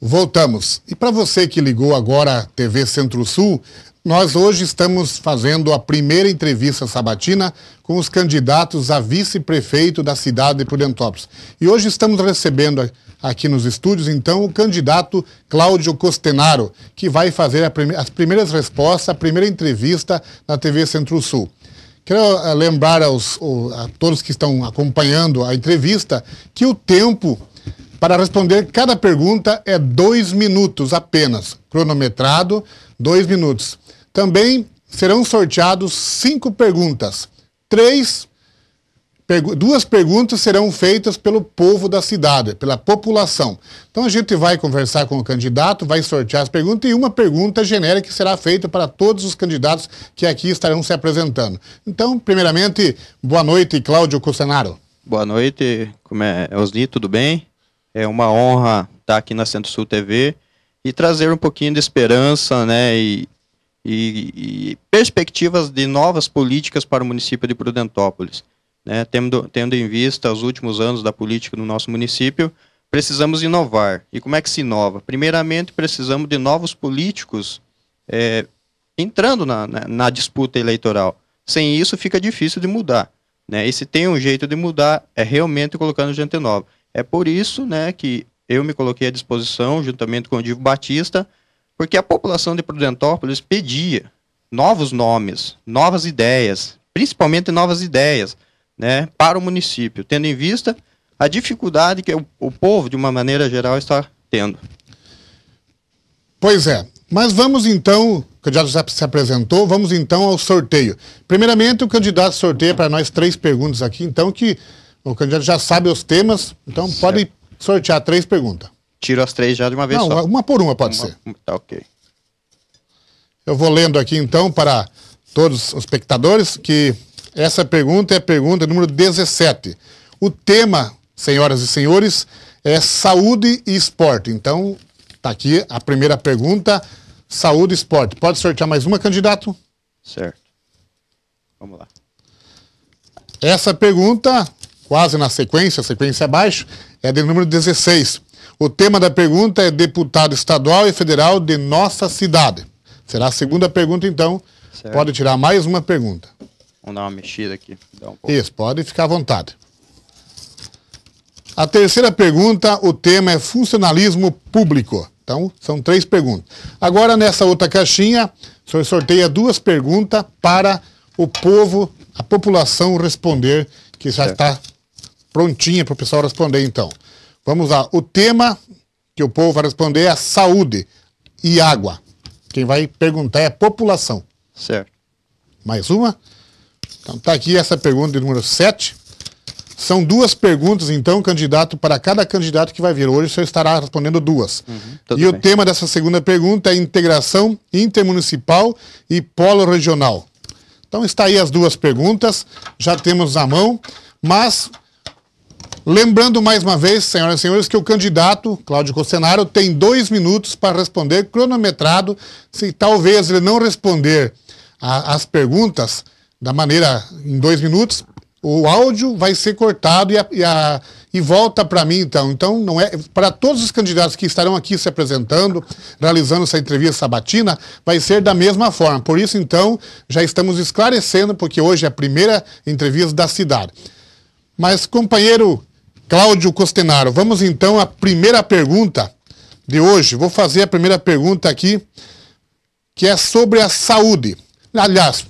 Voltamos. E para você que ligou agora à TV Centro-Sul, nós hoje estamos fazendo a primeira entrevista sabatina com os candidatos a vice-prefeito da cidade de Prudentópolis. E hoje estamos recebendo aqui nos estúdios, então, o candidato Cláudio Costenaro, que vai fazer prime as primeiras respostas, a primeira entrevista na TV Centro-Sul. Quero eh, lembrar aos, a todos que estão acompanhando a entrevista que o tempo para responder cada pergunta é dois minutos apenas, cronometrado, dois minutos. Também serão sorteados cinco perguntas. Três, pergu duas perguntas serão feitas pelo povo da cidade, pela população. Então a gente vai conversar com o candidato, vai sortear as perguntas e uma pergunta genérica será feita para todos os candidatos que aqui estarão se apresentando. Então, primeiramente, boa noite, Cláudio Cusenaro. Boa noite, como é, Osni, tudo bem? É uma honra estar aqui na Centro Sul TV e trazer um pouquinho de esperança, né? E, e, e perspectivas de novas políticas para o município de Prudentópolis. Né? Tendo, tendo em vista os últimos anos da política no nosso município, precisamos inovar. E como é que se inova? Primeiramente, precisamos de novos políticos é, entrando na, na, na, disputa eleitoral. Sem isso, fica difícil de mudar. Né? E se tem um jeito de mudar, é realmente colocando gente nova. É por isso né, que eu me coloquei à disposição, juntamente com o Divo Batista, porque a população de Prudentópolis pedia novos nomes, novas ideias, principalmente novas ideias né, para o município, tendo em vista a dificuldade que o, o povo, de uma maneira geral, está tendo. Pois é. Mas vamos então, o candidato já se apresentou, vamos então ao sorteio. Primeiramente, o candidato sorteia para nós três perguntas aqui, então, que o candidato já sabe os temas, então certo. pode sortear três perguntas. Tiro as três já de uma vez Não, só. uma por uma pode uma, ser. Tá ok. Eu vou lendo aqui então para todos os espectadores que essa pergunta é a pergunta número 17. O tema, senhoras e senhores, é saúde e esporte. Então, tá aqui a primeira pergunta, saúde e esporte. Pode sortear mais uma, candidato? Certo. Vamos lá. Essa pergunta quase na sequência, a sequência abaixo, é, é de número 16. O tema da pergunta é deputado estadual e federal de nossa cidade. Será a segunda pergunta, então. Certo. Pode tirar mais uma pergunta. Vamos dar uma mexida aqui. Um Isso, pode ficar à vontade. A terceira pergunta, o tema é funcionalismo público. Então, são três perguntas. Agora, nessa outra caixinha, o senhor sorteia duas perguntas para o povo, a população responder, que já está prontinha para o pessoal responder, então. Vamos lá. O tema que o povo vai responder é saúde e água. Quem vai perguntar é a população. Certo. Mais uma? Então está aqui essa pergunta de número 7. São duas perguntas, então, candidato, para cada candidato que vai vir. Hoje o senhor estará respondendo duas. Uhum, e o tema dessa segunda pergunta é integração intermunicipal e polo regional. Então está aí as duas perguntas, já temos na mão, mas Lembrando mais uma vez, senhoras e senhores, que o candidato, Cláudio Costenaro, tem dois minutos para responder, cronometrado. Se talvez ele não responder a, as perguntas da maneira em dois minutos, o áudio vai ser cortado e, a, e, a, e volta para mim, então. Então, não é para todos os candidatos que estarão aqui se apresentando, realizando essa entrevista sabatina, vai ser da mesma forma. Por isso, então, já estamos esclarecendo, porque hoje é a primeira entrevista da cidade. Mas, companheiro Cláudio Costenaro. Vamos então à primeira pergunta de hoje. Vou fazer a primeira pergunta aqui, que é sobre a saúde. Aliás,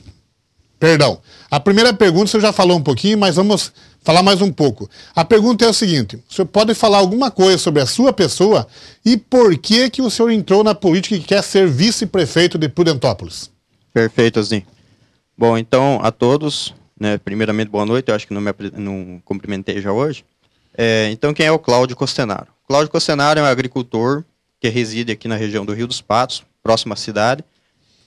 perdão. A primeira pergunta você já falou um pouquinho, mas vamos falar mais um pouco. A pergunta é o seguinte: o senhor pode falar alguma coisa sobre a sua pessoa e por que que o senhor entrou na política e quer ser vice-prefeito de Prudentópolis? Perfeito, assim. Bom, então a todos, né, primeiramente boa noite. Eu acho que não me não cumprimentei já hoje. É, então, quem é o Cláudio Costenaro? Cláudio Costenaro é um agricultor que reside aqui na região do Rio dos Patos, próxima à cidade,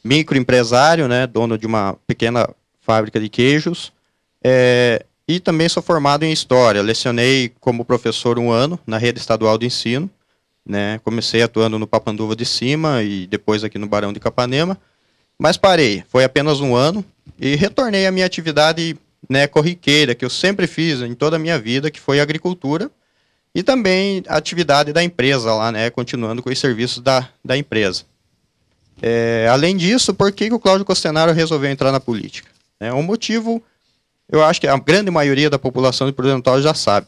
microempresário, né, dono de uma pequena fábrica de queijos, é, e também sou formado em História. Lecionei como professor um ano na rede estadual de ensino, né, comecei atuando no Papanduva de Cima e depois aqui no Barão de Capanema, mas parei, foi apenas um ano, e retornei à minha atividade né, corriqueira que eu sempre fiz em toda a minha vida, que foi agricultura, e também a atividade da empresa lá, né, continuando com os serviços da, da empresa. É, além disso, por que, que o Cláudio Costenaro resolveu entrar na política? É um motivo, eu acho que a grande maioria da população de Prudental já sabe.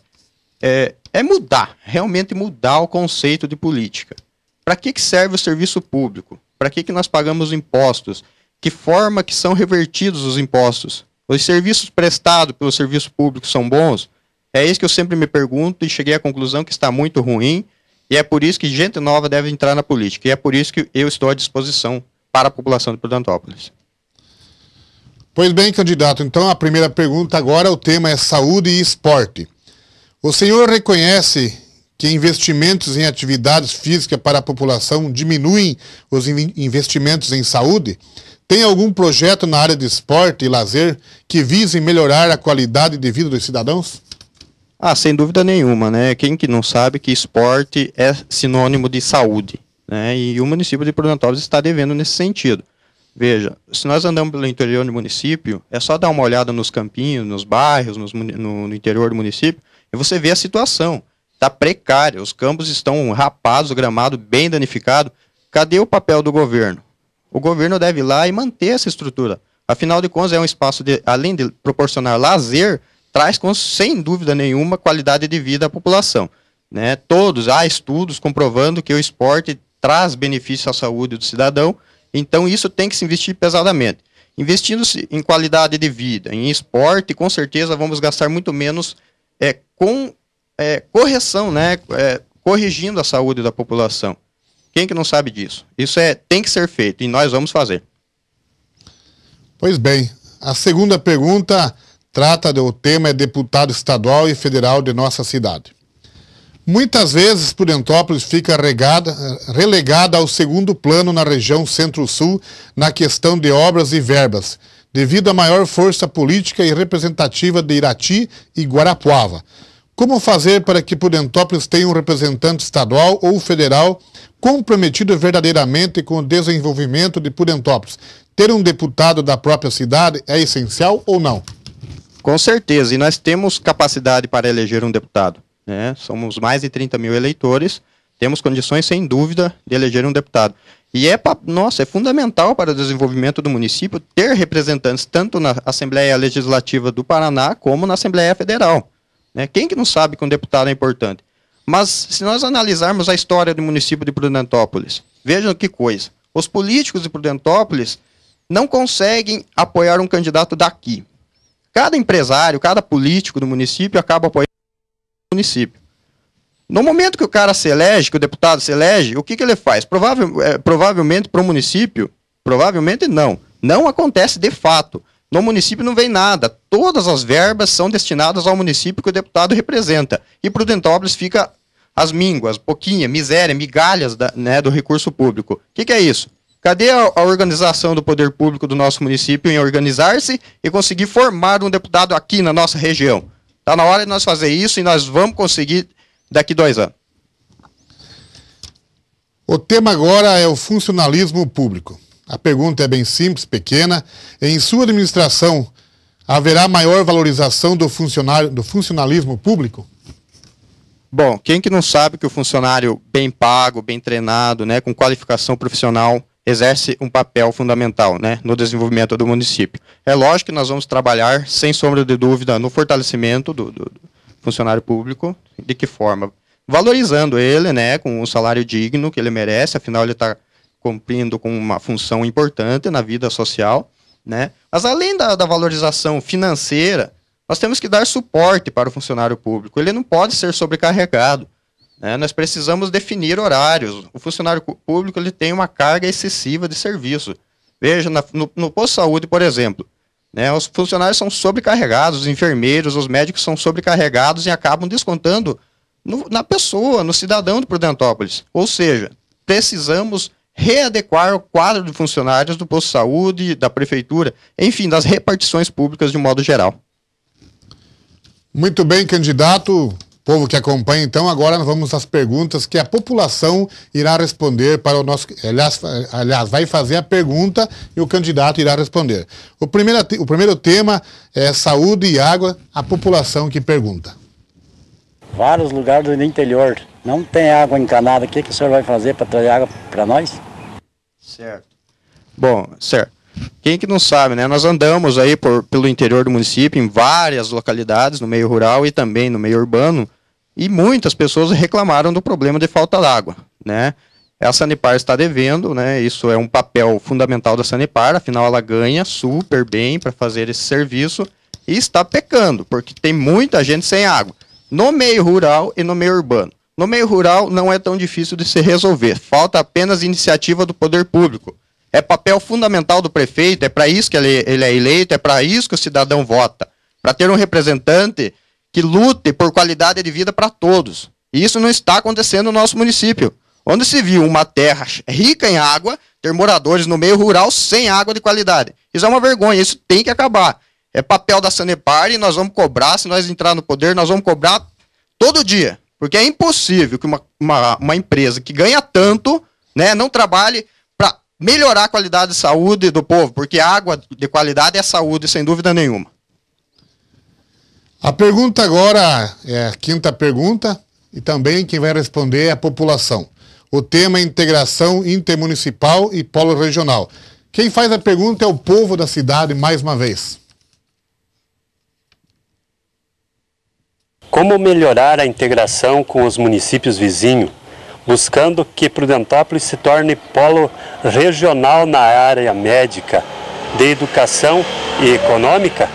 É, é mudar, realmente mudar o conceito de política. Para que, que serve o serviço público? Para que, que nós pagamos impostos? Que forma que são revertidos os impostos? Os serviços prestados pelo serviço público são bons? É isso que eu sempre me pergunto e cheguei à conclusão que está muito ruim. E é por isso que gente nova deve entrar na política. E é por isso que eu estou à disposição para a população de Prudentópolis. Pois bem, candidato, então a primeira pergunta agora, o tema é saúde e esporte. O senhor reconhece que investimentos em atividades físicas para a população diminuem os investimentos em saúde? Tem algum projeto na área de esporte e lazer que vise melhorar a qualidade de vida dos cidadãos? Ah, sem dúvida nenhuma, né? Quem que não sabe que esporte é sinônimo de saúde, né? E o município de Prudentópolis está devendo nesse sentido. Veja, se nós andamos pelo interior do município, é só dar uma olhada nos campinhos, nos bairros, nos, no, no, interior do município, e você vê a situação. Está precária, os campos estão rapados, o gramado bem danificado. Cadê o papel do governo? o governo deve ir lá e manter essa estrutura. Afinal de contas, é um espaço de, além de proporcionar lazer, traz com, sem dúvida nenhuma qualidade de vida à população. Né? Todos há estudos comprovando que o esporte traz benefício à saúde do cidadão, então isso tem que se investir pesadamente. Investindo-se em qualidade de vida, em esporte, com certeza vamos gastar muito menos é, com é, correção, né? É, corrigindo a saúde da população. Quem que não sabe disso? Isso é tem que ser feito e nós vamos fazer. Pois bem, a segunda pergunta trata do tema é deputado estadual e federal de nossa cidade. Muitas vezes, Prudentópolis fica regada, relegada ao segundo plano na região Centro-Sul na questão de obras e verbas, devido à maior força política e representativa de Irati e Guarapuava. Como fazer para que Prudentópolis tenha um representante estadual ou federal comprometido verdadeiramente com o desenvolvimento de Prudentópolis? Ter um deputado da própria cidade é essencial ou não? Com certeza, e nós temos capacidade para eleger um deputado. Né? Somos mais de 30 mil eleitores, temos condições, sem dúvida, de eleger um deputado. E é, nossa, é fundamental para o desenvolvimento do município ter representantes tanto na Assembleia Legislativa do Paraná como na Assembleia Federal. Né? Quem que não sabe que um deputado é importante? Mas se nós analisarmos a história do município de Prudentópolis, vejam que coisa. Os políticos de Prudentópolis não conseguem apoiar um candidato daqui. Cada empresário, cada político do município acaba apoiando o município. No momento que o cara se elege, que o deputado se elege, o que, que ele faz? Eh, provavelmente para o município, provavelmente não. Não acontece de fato. No município não vem nada. Todas as verbas são destinadas ao município que o deputado representa. E para o Dentópolis fica as mínguas, pouquinha, miséria, migalhas da, né, do recurso público. O que, que, é isso? Cadê a, a, organização do poder público do nosso município em organizar-se e conseguir formar um deputado aqui na nossa região? Está na hora de nós fazer isso e nós vamos conseguir daqui dois anos. O tema agora é o funcionalismo público. A pergunta é bem simples, pequena. Em sua administração, haverá maior valorização do, funcionário, do funcionalismo público? Bom, quem que não sabe que o funcionário bem pago, bem treinado, né, com qualificação profissional, exerce um papel fundamental né, no desenvolvimento do município. É lógico que nós vamos trabalhar, sem sombra de dúvida, no fortalecimento do, do, do funcionário público. De que forma? Valorizando ele, né, com um salário digno que ele merece, afinal ele está cumprindo com uma função importante na vida social, né? Mas além da, da valorização financeira, nós temos que dar suporte para o funcionário público. Ele não pode ser sobrecarregado. Né? Nós precisamos definir horários. O funcionário público ele tem uma carga excessiva de serviço. Veja, na, no, no posto de saúde, por exemplo, né, os funcionários são sobrecarregados, os enfermeiros, os médicos são sobrecarregados e acabam descontando no, na pessoa, no cidadão de Prudentópolis. Ou seja, precisamos readequar o quadro de funcionários do posto de saúde, da prefeitura, enfim, das repartições públicas de modo geral. Muito bem, candidato. Povo que acompanha, então, agora nós vamos às perguntas que a população irá responder para o nosso. Aliás, aliás, vai fazer a pergunta e o candidato irá responder. O primeiro, o primeiro tema é saúde e água, a população que pergunta vários lugares do interior. Não tem água encanada. O que, que o senhor vai fazer para trazer água para nós? Certo. Bom, certo. Quem que não sabe, né? Nós andamos aí por, pelo interior do município, em várias localidades, no meio rural e também no meio urbano, e muitas pessoas reclamaram do problema de falta d'água, né? A Sanepar está devendo, né? Isso é um papel fundamental da Sanepar, afinal ela ganha super bem para fazer esse serviço e está pecando, porque tem muita gente sem água no meio rural e no meio urbano. No meio rural não é tão difícil de se resolver, falta apenas iniciativa do poder público. É papel fundamental do prefeito, é para isso que ele, ele é eleito, é para isso que o cidadão vota. Para ter um representante que lute por qualidade de vida para todos. E isso não está acontecendo no nosso município. Onde se viu uma terra rica em água, ter moradores no meio rural sem água de qualidade. Isso é uma vergonha, isso tem que acabar. É papel da Sanepar e nós vamos cobrar, se nós entrar no poder, nós vamos cobrar todo dia. Porque é impossível que uma, uma, uma empresa que ganha tanto né, não trabalhe para melhorar a qualidade de saúde do povo, porque água de qualidade é saúde, sem dúvida nenhuma. A pergunta agora é a quinta pergunta, e também quem vai responder é a população. O tema é integração intermunicipal e polo regional. Quem faz a pergunta é o povo da cidade, mais uma vez. Como melhorar a integração com os municípios vizinhos, buscando que Prudentópolis se torne polo regional na área médica, de educação e econômica?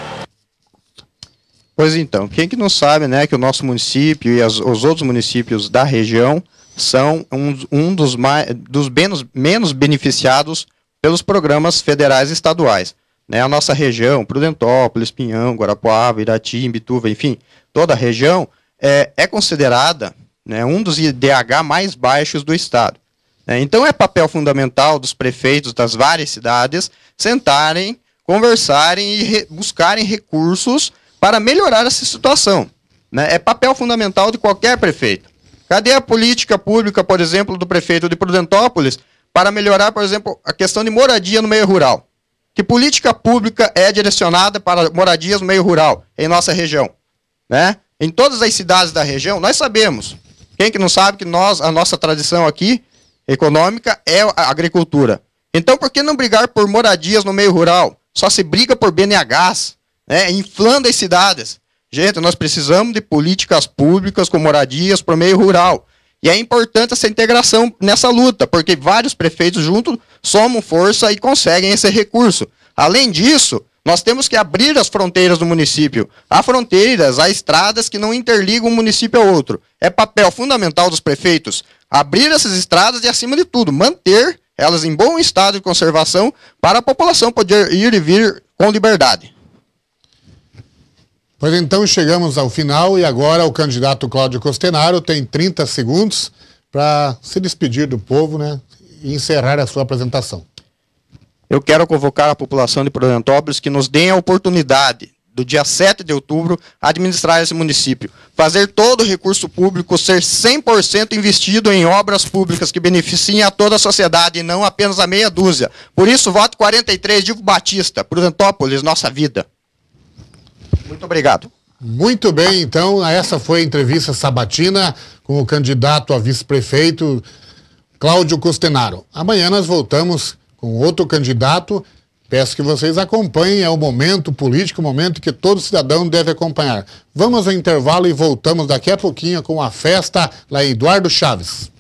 Pois então, quem que não sabe né, que o nosso município e as, os outros municípios da região são um, um dos, mais, dos menos, menos beneficiados pelos programas federais e estaduais. Né, a nossa região, Prudentópolis, Pinhão, Guarapuava, Irati, Imbituva, enfim, toda a região é, é considerada né, um dos IDH mais baixos do estado. Né? Então é papel fundamental dos prefeitos das várias cidades sentarem, conversarem e re buscarem recursos para melhorar essa situação. Né? É papel fundamental de qualquer prefeito. Cadê a política pública, por exemplo, do prefeito de Prudentópolis para melhorar, por exemplo, a questão de moradia no meio rural? Que política pública é direcionada para moradias no meio rural, em nossa região? Né? Em todas as cidades da região, nós sabemos. Quem que não sabe que nós, a nossa tradição aqui, econômica, é a agricultura. Então, por que não brigar por moradias no meio rural? Só se briga por BNHs, né? inflando as cidades. Gente, nós precisamos de políticas públicas com moradias para o meio rural. E é importante essa integração nessa luta, porque vários prefeitos juntos somam força e conseguem esse recurso. Além disso, nós temos que abrir as fronteiras do município. Há fronteiras, há estradas que não interligam um município ao outro. É papel fundamental dos prefeitos abrir essas estradas e, acima de tudo, manter elas em bom estado de conservação para a população poder ir e vir com liberdade. Pois então chegamos ao final e agora o candidato Cláudio Costenaro tem 30 segundos para se despedir do povo né, e encerrar a sua apresentação. Eu quero convocar a população de Prudentópolis que nos dê a oportunidade do dia 7 de outubro administrar esse município, fazer todo o recurso público ser 100% investido em obras públicas que beneficiem a toda a sociedade e não apenas a meia dúzia. Por isso, voto 43, Divo Batista, Prudentópolis, nossa vida. Muito obrigado. Muito bem, então, essa foi a entrevista sabatina com o candidato a vice-prefeito Cláudio Costenaro. Amanhã nós voltamos com outro candidato. Peço que vocês acompanhem, é o momento político, o momento que todo cidadão deve acompanhar. Vamos ao intervalo e voltamos daqui a pouquinho com a festa lá em Eduardo Chaves.